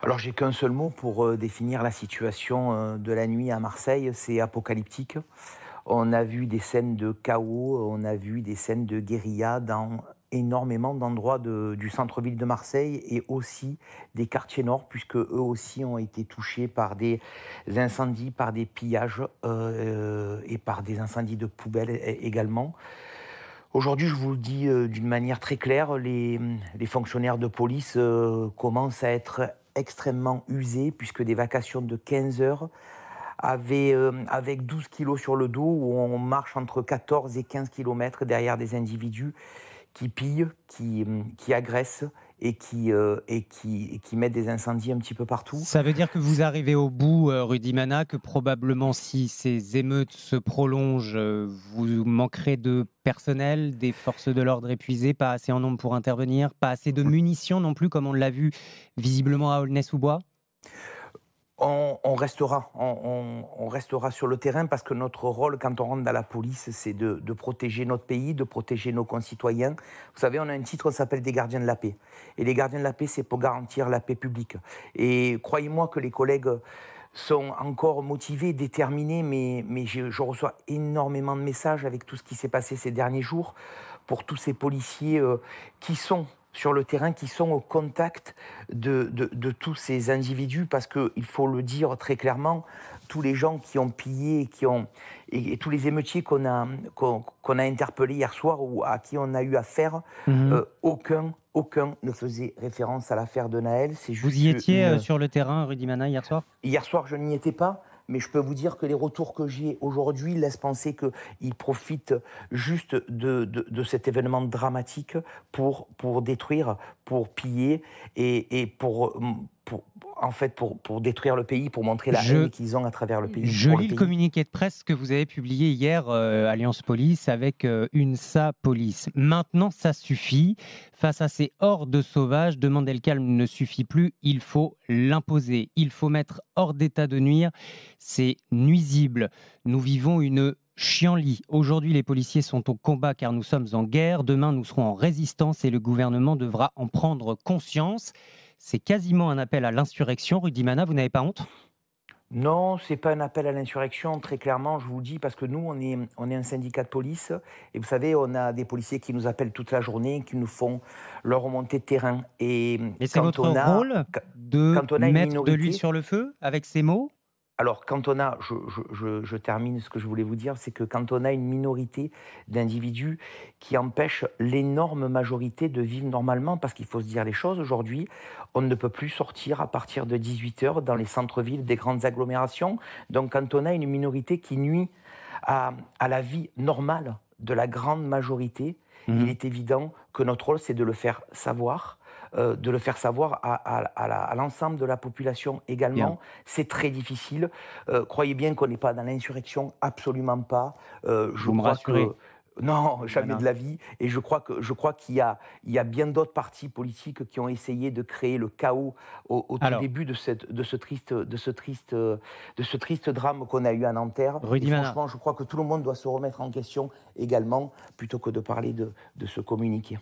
Alors j'ai qu'un seul mot pour euh, définir la situation euh, de la nuit à Marseille, c'est apocalyptique. On a vu des scènes de chaos, on a vu des scènes de guérilla dans énormément d'endroits du centre-ville de Marseille et aussi des quartiers nord, puisque eux aussi ont été touchés par des incendies, par des pillages euh, et par des incendies de poubelles également. Aujourd'hui, je vous le dis d'une manière très claire, les, fonctionnaires de police commencent à être extrêmement usé, puisque des vacations de 15 heures euh, avec 12 kilos sur le dos, où on marche entre 14 et 15 kilomètres derrière des individus qui pillent, qui, hum, qui agresse euh, et qui, et qui, qui mettent des incendies un petit peu partout. Ça veut dire que vous arrivez au bout, euh, Rudy Mana, que probablement si ces émeutes se prolongent, euh, vous manquerez de personnel, des forces de l'ordre épuisées, pas assez en nombre pour intervenir, pas assez de munitions non plus, comme on l'a vu visiblement à Aulnay-sous-Bois on, restera, on, restera sur le terrain parce que notre rôle quand on rentre dans la police, c'est de, protéger notre pays, de protéger nos concitoyens. Vous savez, on a un titre, on s'appelle des gardiens de la paix. Et les gardiens de la paix, c'est pour garantir la paix publique. Et croyez-moi que les collègues sont encore motivés, déterminés, mais, mais je, reçois énormément de messages avec tout ce qui s'est passé ces derniers jours pour tous ces policiers euh, qui sont sur le terrain qui sont au contact de, de, tous ces individus, parce qu'il faut le dire très clairement, tous les gens qui ont pillé, qui ont, et, tous les émeutiers qu'on a, qu'on, a interpellés hier soir ou à qui on a eu affaire, mhm. euh, aucun aucun ne faisait référence à l'affaire de Naël. Vous y étiez euh, sur le terrain, Rudy Mana, hier soir Hier soir, je n'y étais pas, mais je peux vous dire que les retours que j'ai aujourd'hui laissent penser qu'ils profitent juste de, de, de, cet événement dramatique pour, pour détruire, pour piller et, euh, pour, en fait, pour, pour, détruire le pays, pour montrer la haine qu'ils ont à travers le pays. Je lis le, communiqué de presse que vous avez publié hier, euh, Alliance Police, avec euh, une UNSA Police. Maintenant, ça suffit. Face à ces hordes sauvages, demander le calme ne suffit plus. Il faut l'imposer. Il faut mettre hors d'état de nuire. C'est nuisible. Nous vivons une Chianli. Aujourd'hui, les policiers sont au combat car nous sommes en guerre. Demain, nous serons en résistance et le gouvernement devra en prendre conscience. C'est quasiment un appel à l'insurrection. Rudy Mana, vous n'avez pas honte non, c'est pas un appel à l'insurrection, très clairement, je vous le dis, parce que nous, on est, un syndicat de police, et vous savez, on a des policiers qui nous appellent toute la journée, qui nous font leur remontée de terrain. Et, c'est votre a, rôle de mettre de l'huile sur le feu avec ces mots alors, quand on a, je, termine ce que je voulais vous dire, c'est que quand on a une minorité d'individus qui empêche l'énorme majorité de vivre normalement, parce qu'il faut se dire les choses aujourd'hui, on ne peut plus sortir à partir de 18h dans les centres-villes des grandes agglomérations. Donc, quand on a une minorité qui nuit à, la vie normale de la grande majorité, mmh. il est évident que notre rôle, c'est de le faire savoir, euh, de le faire savoir à, l'ensemble de la population également. C'est très difficile. Euh, croyez bien qu'on n'est pas dans l'insurrection, absolument pas. Euh, je Vous me rassurez. Non, jamais de la vie. Et je crois que je crois qu'il y a il y a bien d'autres partis politiques qui ont essayé de créer le chaos au, tout début de cette de ce triste de ce triste de ce triste drame qu'on a eu à Nanterre. franchement, je crois que tout le monde doit se remettre en question également plutôt que de parler de de se communiquer.